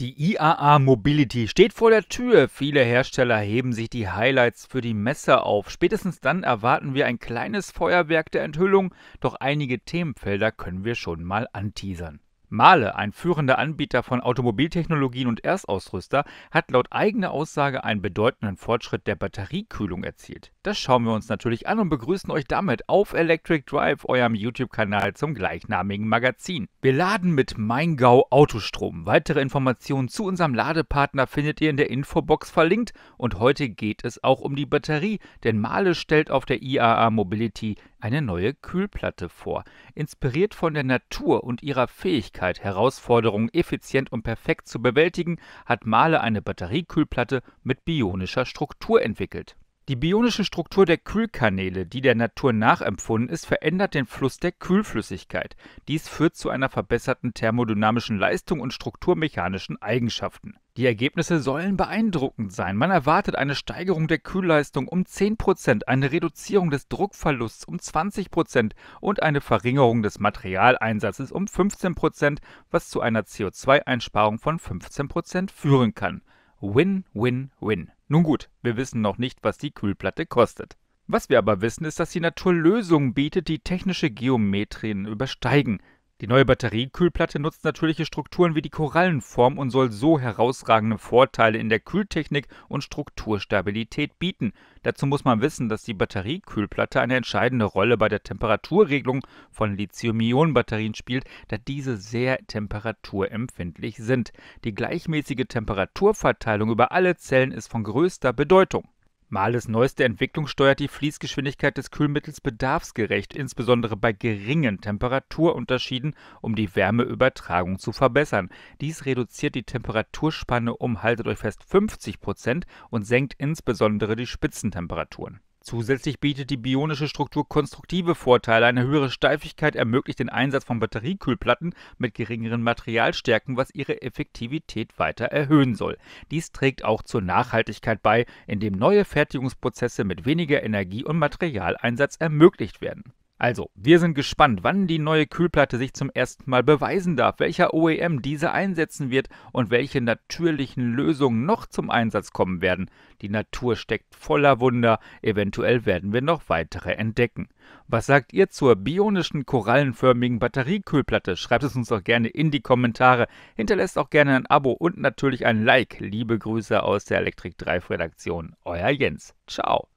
Die IAA Mobility steht vor der Tür. Viele Hersteller heben sich die Highlights für die Messe auf. Spätestens dann erwarten wir ein kleines Feuerwerk der Enthüllung, doch einige Themenfelder können wir schon mal anteasern. Mahle, ein führender Anbieter von Automobiltechnologien und Erstausrüster, hat laut eigener Aussage einen bedeutenden Fortschritt der Batteriekühlung erzielt. Das schauen wir uns natürlich an und begrüßen euch damit auf Electric Drive, eurem YouTube-Kanal zum gleichnamigen Magazin. Wir laden mit Maingau Autostrom. Weitere Informationen zu unserem Ladepartner findet ihr in der Infobox verlinkt und heute geht es auch um die Batterie, denn Mahle stellt auf der IAA Mobility eine neue Kühlplatte vor. Inspiriert von der Natur und ihrer Fähigkeit, Herausforderungen effizient und perfekt zu bewältigen, hat Mahle eine Batteriekühlplatte mit bionischer Struktur entwickelt. Die bionische Struktur der Kühlkanäle, die der Natur nachempfunden ist, verändert den Fluss der Kühlflüssigkeit. Dies führt zu einer verbesserten thermodynamischen Leistung und strukturmechanischen Eigenschaften. Die Ergebnisse sollen beeindruckend sein. Man erwartet eine Steigerung der Kühlleistung um 10%, eine Reduzierung des Druckverlusts um 20% und eine Verringerung des Materialeinsatzes um 15%, was zu einer CO2-Einsparung von 15% führen kann. Win, win, win. Nun gut, wir wissen noch nicht, was die Kühlplatte kostet. Was wir aber wissen, ist, dass die Natur Lösungen bietet, die technische Geometrien übersteigen. Die neue Batteriekühlplatte nutzt natürliche Strukturen wie die Korallenform und soll so herausragende Vorteile in der Kühltechnik und Strukturstabilität bieten. Dazu muss man wissen, dass die Batteriekühlplatte eine entscheidende Rolle bei der Temperaturregelung von Lithium-Ionen-Batterien spielt, da diese sehr temperaturempfindlich sind. Die gleichmäßige Temperaturverteilung über alle Zellen ist von größter Bedeutung. Mahles neueste Entwicklung steuert die Fließgeschwindigkeit des Kühlmittels bedarfsgerecht, insbesondere bei geringen Temperaturunterschieden, um die Wärmeübertragung zu verbessern. Dies reduziert die Temperaturspanne um, haltet euch fest, 50 Prozent und senkt insbesondere die Spitzentemperaturen. Zusätzlich bietet die bionische Struktur konstruktive Vorteile. Eine höhere Steifigkeit ermöglicht den Einsatz von Batteriekühlplatten mit geringeren Materialstärken, was ihre Effektivität weiter erhöhen soll. Dies trägt auch zur Nachhaltigkeit bei, indem neue Fertigungsprozesse mit weniger Energie und Materialeinsatz ermöglicht werden. Also, wir sind gespannt, wann die neue Kühlplatte sich zum ersten Mal beweisen darf, welcher OEM diese einsetzen wird und welche natürlichen Lösungen noch zum Einsatz kommen werden. Die Natur steckt voller Wunder, eventuell werden wir noch weitere entdecken. Was sagt ihr zur bionischen korallenförmigen Batteriekühlplatte? Schreibt es uns doch gerne in die Kommentare, hinterlasst auch gerne ein Abo und natürlich ein Like. Liebe Grüße aus der Elektrik 3 Redaktion, euer Jens. Ciao.